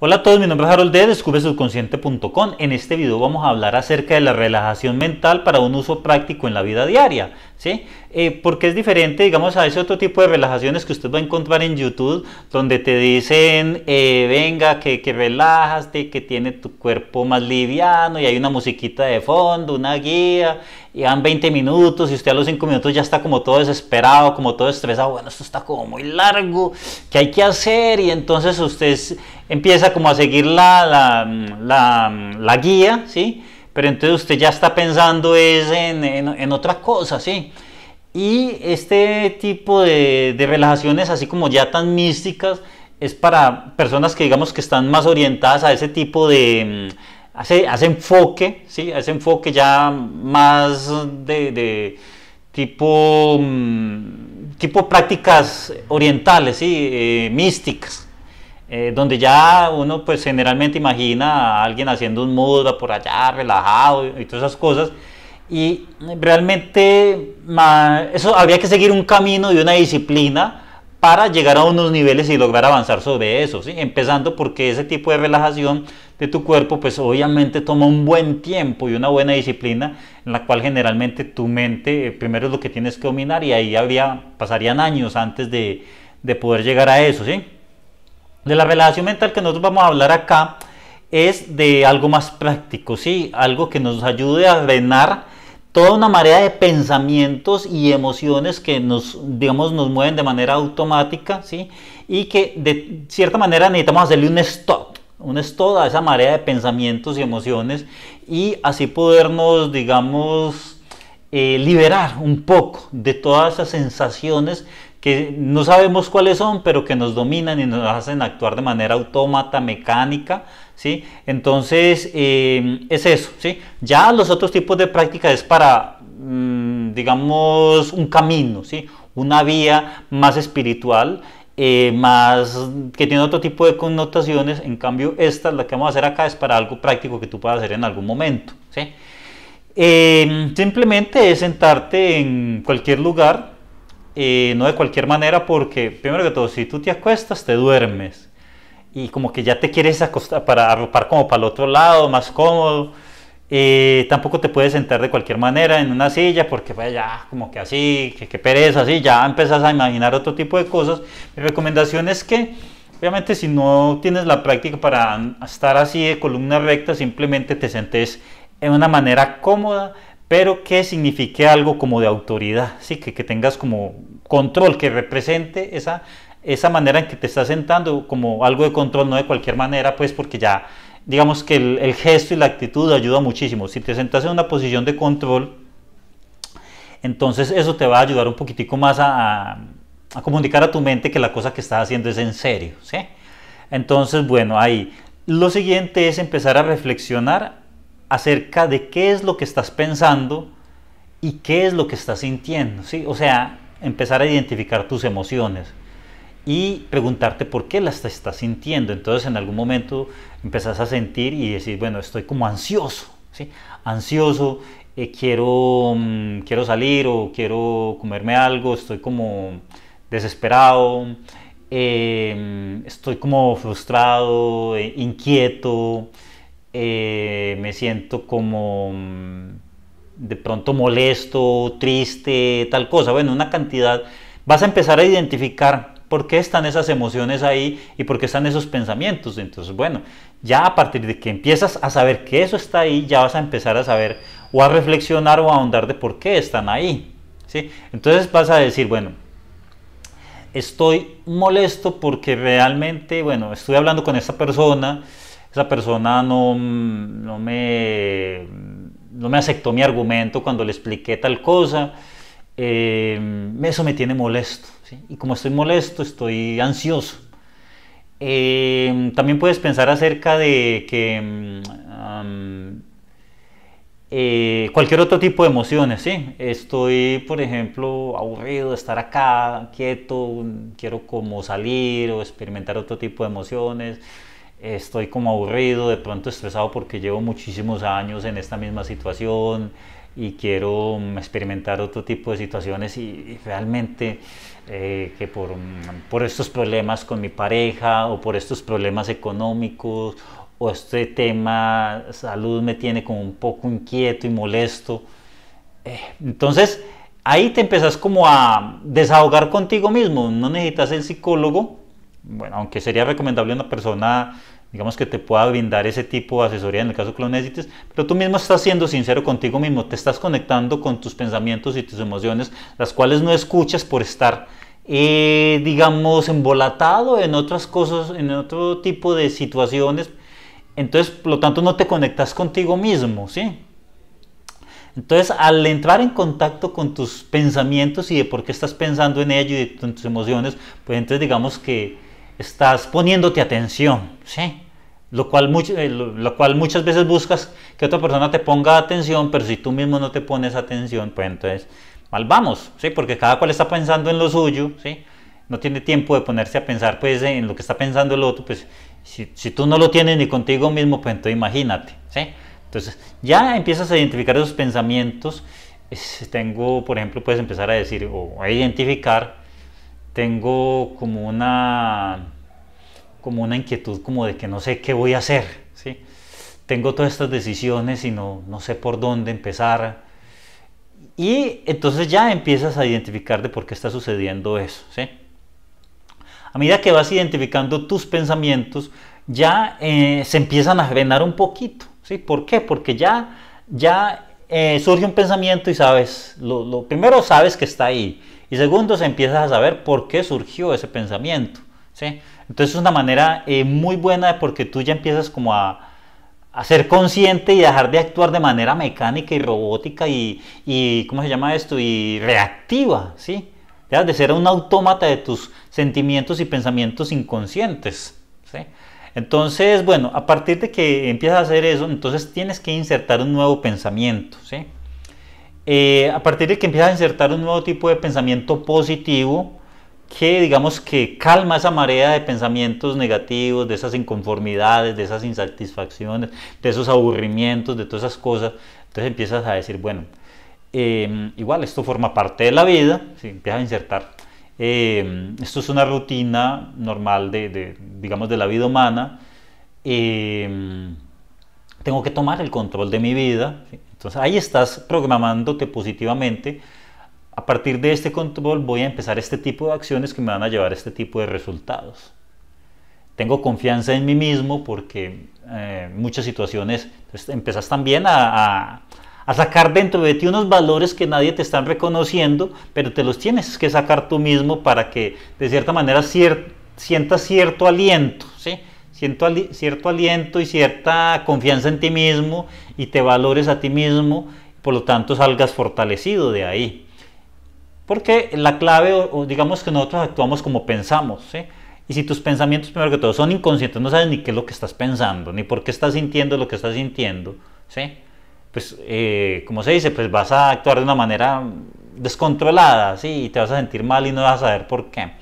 Hola a todos, mi nombre es Harold de descubresubconsciente.com. En este video vamos a hablar acerca de la relajación mental para un uso práctico en la vida diaria, ¿sí? Eh, porque es diferente, digamos, a ese otro tipo de relajaciones que usted va a encontrar en YouTube, donde te dicen, eh, venga, que, que relajaste, que tiene tu cuerpo más liviano, y hay una musiquita de fondo, una guía, y dan 20 minutos, y usted a los 5 minutos ya está como todo desesperado, como todo estresado, bueno, esto está como muy largo, ¿qué hay que hacer? Y entonces usted... Es, empieza como a seguir la, guía, ¿sí? Pero entonces usted ya está pensando en, otra cosa, ¿sí? Y este tipo de, de, relajaciones, así como ya tan místicas, es para personas que digamos que están más orientadas a ese tipo de... Mm, a ese, enfoque, ¿sí? A ese enfoque ya más de, tipo, mm, tipo prácticas orientales, ¿sí? Eh, místicas. Eh, donde ya uno pues generalmente imagina a alguien haciendo un mudra por allá, relajado y, todas esas cosas. Y realmente eso habría que seguir un camino y una disciplina para llegar a unos niveles y lograr avanzar sobre eso, ¿sí? empezando porque ese tipo de relajación de tu cuerpo pues obviamente toma un buen tiempo y una buena disciplina en la cual generalmente tu mente eh, primero es lo que tienes que dominar y ahí habría, pasarían años antes de, de poder llegar a eso, ¿sí? De la relación mental que nosotros vamos a hablar acá es de algo más práctico, ¿sí? Algo que nos ayude a drenar toda una marea de pensamientos y emociones que nos, digamos, nos mueven de manera automática, ¿sí? Y que de cierta manera necesitamos hacerle un stop, un stop a esa marea de pensamientos y emociones y así podernos, digamos, eh, liberar un poco de todas esas sensaciones no sabemos cuáles son, pero que nos dominan y nos hacen actuar de manera autómata, mecánica, ¿sí? Entonces, em, es eso, ¿sí? Ya los otros tipos de práctica es para, mm, digamos, un camino, ¿sí? Una vía más espiritual, eh, más, que tiene otro tipo de connotaciones, en cambio, esta, la que vamos a hacer acá, es para algo práctico que tú puedas hacer en algún momento, em, simplemente es sentarte en cualquier lugar, no de cualquier manera, porque primero que todo, si tú te acuestas, te duermes. Y como que ya te quieres acostar para arropar como para el otro lado, más cómodo. tampoco te puedes sentar de cualquier manera en una silla porque vaya pues, ya como que así, que, que pereza, así, ya empezás a imaginar otro tipo de cosas. Mi recomendación es que obviamente si no tienes la práctica para estar así de columna recta, simplemente te sentes en una manera cómoda, pero que signifique algo como de autoridad, ¿sí? que, tengas como control, que represente esa, esa manera en que te estás sentando como algo de control, no de cualquier manera, pues porque ya digamos que el, gesto y la actitud ayuda muchísimo. Si te sentas en una posición de control, entonces eso te va a ayudar un poquitico más a, a comunicar a tu mente que la cosa que estás haciendo es en serio, Entonces, bueno, ahí. Lo siguiente es empezar a reflexionar acerca de qué es lo que estás pensando y qué es lo que estás sintiendo, ¿sí? O sea, empezar a identificar tus emociones y preguntarte por qué las estás sintiendo. Entonces, en algún momento empezás a sentir y decir, bueno, estoy como ansioso, ¿sí? Ansioso, eh, quiero, mm, quiero salir o quiero comerme algo, estoy como desesperado, eh, estoy como frustrado, eh, inquieto, eh, me siento como mm, de pronto molesto, triste, tal cosa. Bueno, una cantidad. Vas a empezar a identificar por qué están esas emociones ahí y por qué están esos pensamientos. Entonces, bueno, ya a partir de que empiezas a saber que eso está ahí, ya vas a empezar a saber o a reflexionar o a ahondar de por qué están ahí. ¿sí? Entonces vas a decir, bueno, estoy molesto porque realmente, bueno, estoy hablando con esta persona esa persona no, mm, no, me, aceptó mi argumento cuando le expliqué tal cosa, em, eso me tiene molesto. Y como estoy molesto, estoy ansioso. Em, también puedes pensar acerca de que mm, eh, cualquier otro tipo de emociones, ¿sí? Estoy, por ejemplo, aburrido de estar acá, quieto, quiero salir o experimentar otro tipo de emociones estoy como aburrido, de pronto estresado porque llevo muchísimos años en esta misma situación y quiero mm, experimentar otro tipo de situaciones y, realmente eh, que mm, por, estos problemas con mi pareja o por estos problemas económicos o este tema salud me tiene como un poco inquieto y molesto. Eh, entonces ahí te empezás como a desahogar contigo mismo, no necesitas el psicólogo, bueno, aunque sería recomendable una persona, digamos, que te pueda brindar ese tipo de asesoría en el caso de lo pero tú mismo estás siendo sincero contigo mismo, te estás conectando con tus pensamientos y tus emociones, las cuales no escuchas por estar, eh, digamos, embolatado en otras cosas, en otro tipo de situaciones. Entonces, por lo tanto, no te conectas contigo mismo, ¿sí? Entonces, al entrar en contacto con tus pensamientos y de por qué estás pensando en ello y en tus emociones, pues entonces digamos que estás poniéndote atención, ¿sí? Lo cual, mucho, eh, cual muchas veces buscas que otra persona te ponga atención, pero si tú mismo no te pones atención, pues entonces mal vamos, ¿sí? Porque cada cual está pensando en lo suyo, ¿sí? No tiene tiempo de ponerse a pensar, pues, en lo que está pensando el otro, pues, si, tú no lo tienes ni contigo mismo, pues entonces imagínate, ¿sí? Entonces, ya empiezas a identificar esos pensamientos. Tengo, por ejemplo, puedes empezar a decir o a identificar tengo como una, como una inquietud como de que no sé qué voy a hacer. ¿sí? Tengo todas estas decisiones y no, sé por dónde empezar. Y entonces ya empiezas a identificar de por qué está sucediendo eso. ¿sí? A medida que vas identificando tus pensamientos, ya eh, se empiezan a frenar un poquito. ¿sí? ¿Por qué? Porque ya, ya eh, surge un pensamiento y sabes, lo, lo primero sabes que está ahí y segundo, se empieza a saber por qué surgió ese pensamiento. ¿sí? Entonces es una manera eh, muy buena de porque tú ya empiezas como a, ser consciente y dejar de actuar de manera mecánica y robótica y, y ¿cómo se llama esto? Y reactiva, ¿sí? de ser un autómata de tus sentimientos y pensamientos inconscientes, Entonces, bueno, a partir de que empiezas a hacer eso, entonces tienes que insertar un nuevo pensamiento, ¿sí? Eh, a partir de que empiezas a insertar un nuevo tipo de pensamiento positivo, que digamos que calma esa marea de pensamientos negativos, de esas inconformidades, de esas insatisfacciones, de esos aburrimientos, de todas esas cosas. Entonces empiezas a decir, bueno, em, igual esto forma parte de la vida, empiezas a insertar. Em, esto es una rutina normal de, digamos, de la vida humana. Em, tengo que tomar el control de mi vida. Entonces ahí estás programándote positivamente. A partir de este control voy a empezar este tipo de acciones que me van a llevar a este tipo de resultados. Tengo confianza en mí mismo porque eh, muchas situaciones pues, empezás también a, sacar dentro de ti unos valores que nadie te está reconociendo, pero te los tienes que sacar tú mismo para que de cierta manera sientas cierto aliento. ¿sí? cierto, cierto aliento y cierta confianza en ti mismo y te valores a ti mismo, por lo tanto salgas fortalecido de ahí. Porque la clave, digamos que nosotros actuamos como pensamos, ¿sí? Y si tus pensamientos, primero que todo, son inconscientes, no sabes ni qué es lo que estás pensando, ni por qué estás sintiendo lo que estás sintiendo, ¿sí? Pues, eh, como se dice, pues vas a actuar de una manera descontrolada, ¿sí? Y te vas a sentir mal y no vas a saber por qué.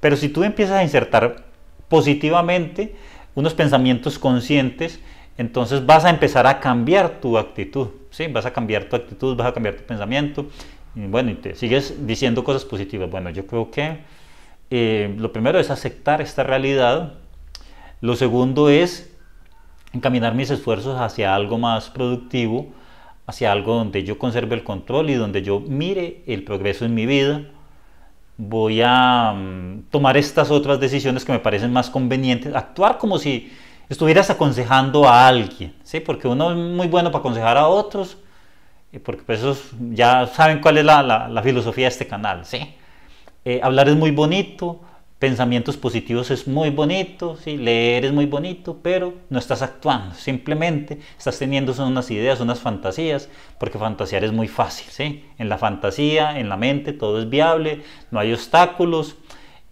Pero si tú empiezas a insertar positivamente, unos pensamientos conscientes, entonces vas a empezar a cambiar tu actitud, ¿sí? Vas a cambiar tu actitud, vas a cambiar tu pensamiento, y bueno, y te sigues diciendo cosas positivas. Bueno, yo creo que eh, lo primero es aceptar esta realidad, lo segundo es encaminar mis esfuerzos hacia algo más productivo, hacia algo donde yo conserve el control y donde yo mire el progreso en mi vida voy a mm, tomar estas otras decisiones que me parecen más convenientes, actuar como si estuvieras aconsejando a alguien, porque uno es muy bueno para aconsejar a otros, porque pues, ya saben cuál es la, filosofía de este canal. ¿sí? Eh, hablar es muy bonito, pensamientos positivos es muy bonito, ¿sí? leer es muy bonito, pero no estás actuando, simplemente estás teniendo unas ideas, unas fantasías, porque fantasear es muy fácil, ¿sí? en la fantasía, en la mente, todo es viable, no hay obstáculos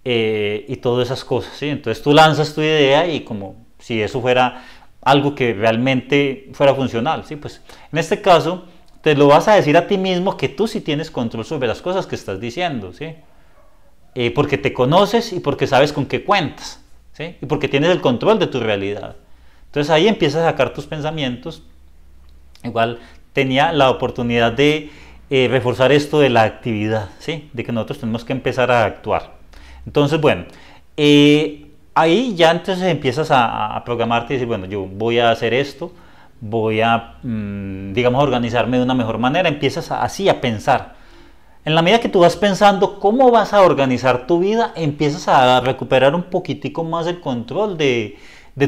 eh, y todas esas cosas. ¿sí? Entonces tú lanzas tu idea y como si eso fuera algo que realmente fuera funcional, ¿sí? pues en este caso te lo vas a decir a ti mismo que tú sí tienes control sobre las cosas que estás diciendo, ¿sí? Eh, porque te conoces y porque sabes con qué cuentas, y porque tienes el control de tu realidad. Entonces ahí empiezas a sacar tus pensamientos. Igual tenía la oportunidad de eh, reforzar esto de la actividad, ¿sí? de que nosotros tenemos que empezar a actuar. Entonces, bueno, eh, ahí ya entonces empiezas a, programarte y decir, bueno, yo voy a hacer esto, voy a, mm, digamos, organizarme de una mejor manera, empiezas así a pensar en la medida que tú vas pensando cómo vas a organizar tu vida, empiezas a recuperar un poquitico más el control de,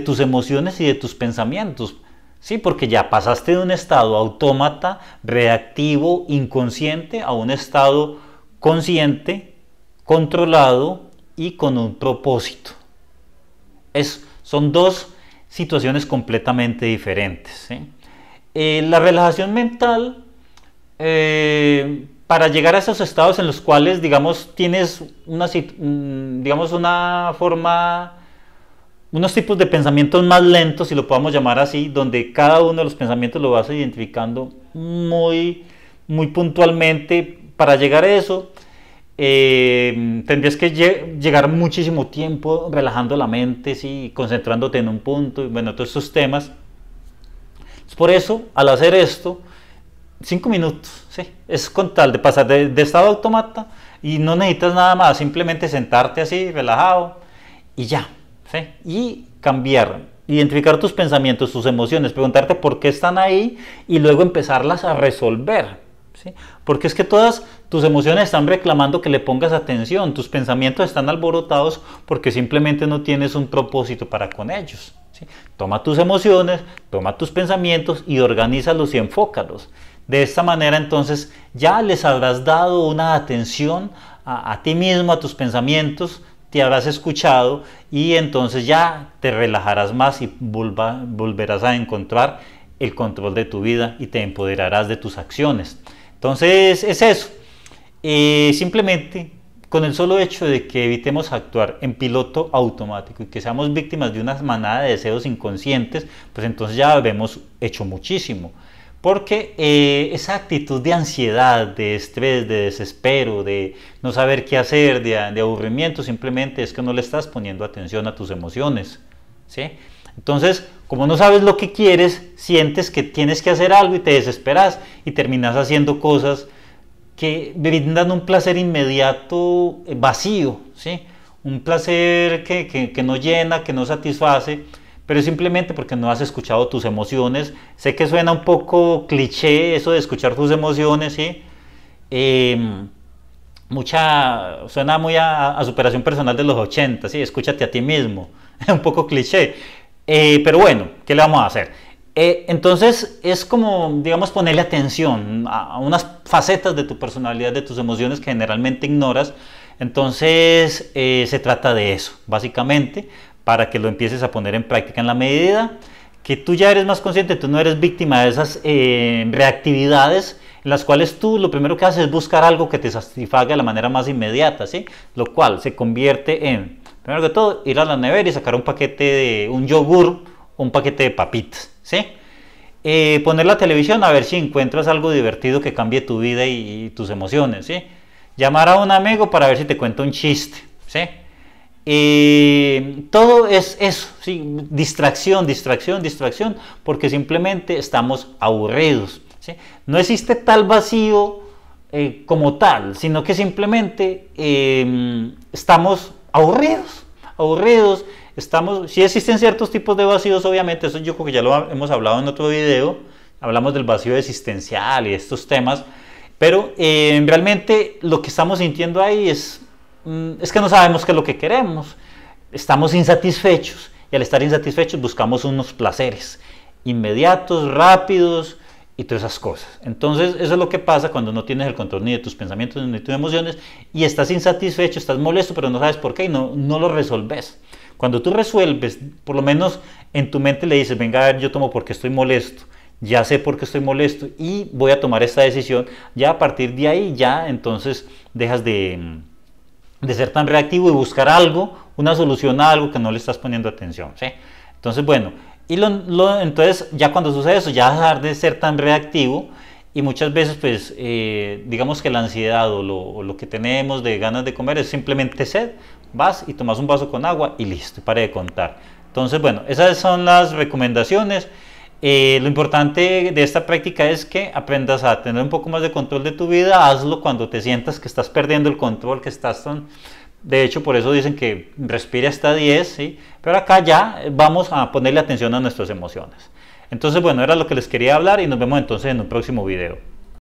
tus emociones y de tus pensamientos. Sí, porque ya pasaste de un estado autómata, reactivo, inconsciente, a un estado consciente, controlado y con un propósito. Es, son dos situaciones completamente diferentes. Eh, la relajación mental eh, para llegar a esos estados en los cuales, digamos, tienes una, mm, digamos, una forma, unos tipos de pensamientos más lentos, si lo podemos llamar así, donde cada uno de los pensamientos lo vas identificando muy, muy puntualmente. Para llegar a eso, eh, tendrías que llegar muchísimo tiempo relajando la mente, ¿sí? concentrándote en un punto, y bueno, todos esos temas. Por eso, al hacer esto, 5 minutos, ¿sí? Es con tal de pasar de, de estado automata y no necesitas nada más, simplemente sentarte así, relajado y ya, ¿sí? Y cambiar, identificar tus pensamientos, tus emociones, preguntarte por qué están ahí y luego empezarlas a resolver, ¿sí? Porque es que todas tus emociones están reclamando que le pongas atención, tus pensamientos están alborotados porque simplemente no tienes un propósito para con ellos. ¿sí? Toma tus emociones, toma tus pensamientos y organízalos y enfócalos. De esta manera entonces ya les habrás dado una atención a, ti mismo, a tus pensamientos, te habrás escuchado y entonces ya te relajarás más y volverás a encontrar el control de tu vida y te empoderarás de tus acciones. Entonces es eso. Eh, simplemente con el solo hecho de que evitemos actuar en piloto automático y que seamos víctimas de una manada de deseos inconscientes, pues entonces ya habremos hecho muchísimo. Porque eh, esa actitud de ansiedad, de estrés, de desespero, de no saber qué hacer, de, aburrimiento, simplemente es que no le estás poniendo atención a tus emociones. ¿sí? Entonces, como no sabes lo que quieres, sientes que tienes que hacer algo y te desesperas y terminas haciendo cosas que brindan un placer inmediato eh, vacío, ¿sí? un placer que, que, que no llena, que no satisface pero simplemente porque no has escuchado tus emociones. Sé que suena un poco cliché eso de escuchar tus emociones, ¿sí? Em, mucha, suena muy a, superación personal de los 80, ¿sí? Escúchate a ti mismo, es un poco cliché. Eh, pero bueno, ¿qué le vamos a hacer? Eh, entonces es como, digamos, ponerle atención a, unas facetas de tu personalidad, de tus emociones que generalmente ignoras. Entonces eh, se trata de eso, básicamente, para que lo empieces a poner en práctica en la medida que tú ya eres más consciente, tú no eres víctima de esas eh, reactividades en las cuales tú lo primero que haces es buscar algo que te satisfaga de la manera más inmediata, ¿sí? Lo cual se convierte en, primero que todo, ir a la nevera y sacar un paquete de un yogur, un paquete de papitas, ¿sí? Eh, poner la televisión a ver si encuentras algo divertido que cambie tu vida y, y tus emociones, ¿sí? Llamar a un amigo para ver si te cuenta un chiste, ¿sí? Eh, todo es eso, distracción, distracción, distracción, porque simplemente estamos aburridos. No existe tal vacío eh, como tal, sino que simplemente em, estamos aburridos, aburridos. Estamos, si existen ciertos tipos de vacíos, obviamente, eso yo creo que ya lo hemos hablado en otro video, hablamos del vacío existencial y estos temas, pero em, realmente lo que estamos sintiendo ahí es Mm, es que no sabemos qué es lo que queremos, estamos insatisfechos y al estar insatisfechos buscamos unos placeres inmediatos, rápidos y todas esas cosas. Entonces eso es lo que pasa cuando no tienes el control ni de tus pensamientos ni de tus emociones y estás insatisfecho, estás molesto, pero no sabes por qué y no, no lo resolves. Cuando tú resuelves, por lo menos en tu mente le dices, venga, a ver, yo tomo porque estoy molesto ya sé por qué estoy molesto y voy a tomar esta decisión, ya a partir de ahí ya entonces dejas de, de ser tan reactivo y buscar algo, una solución a algo que no le estás poniendo atención. ¿sí? Entonces, bueno, y lo, entonces ya cuando sucede eso, ya dejar de ser tan reactivo y muchas veces, pues, eh, digamos que la ansiedad o lo, lo, que tenemos de ganas de comer es simplemente sed. Vas y tomas un vaso con agua y listo, para de contar. Entonces, bueno, esas son las recomendaciones. Eh, lo importante de esta práctica es que aprendas a tener un poco más de control de tu vida, hazlo cuando te sientas que estás perdiendo el control, que estás tan... De hecho, por eso dicen que respire hasta 10, pero acá ya vamos a ponerle atención a nuestras emociones. Entonces, bueno, era lo que les quería hablar y nos vemos entonces en un próximo video.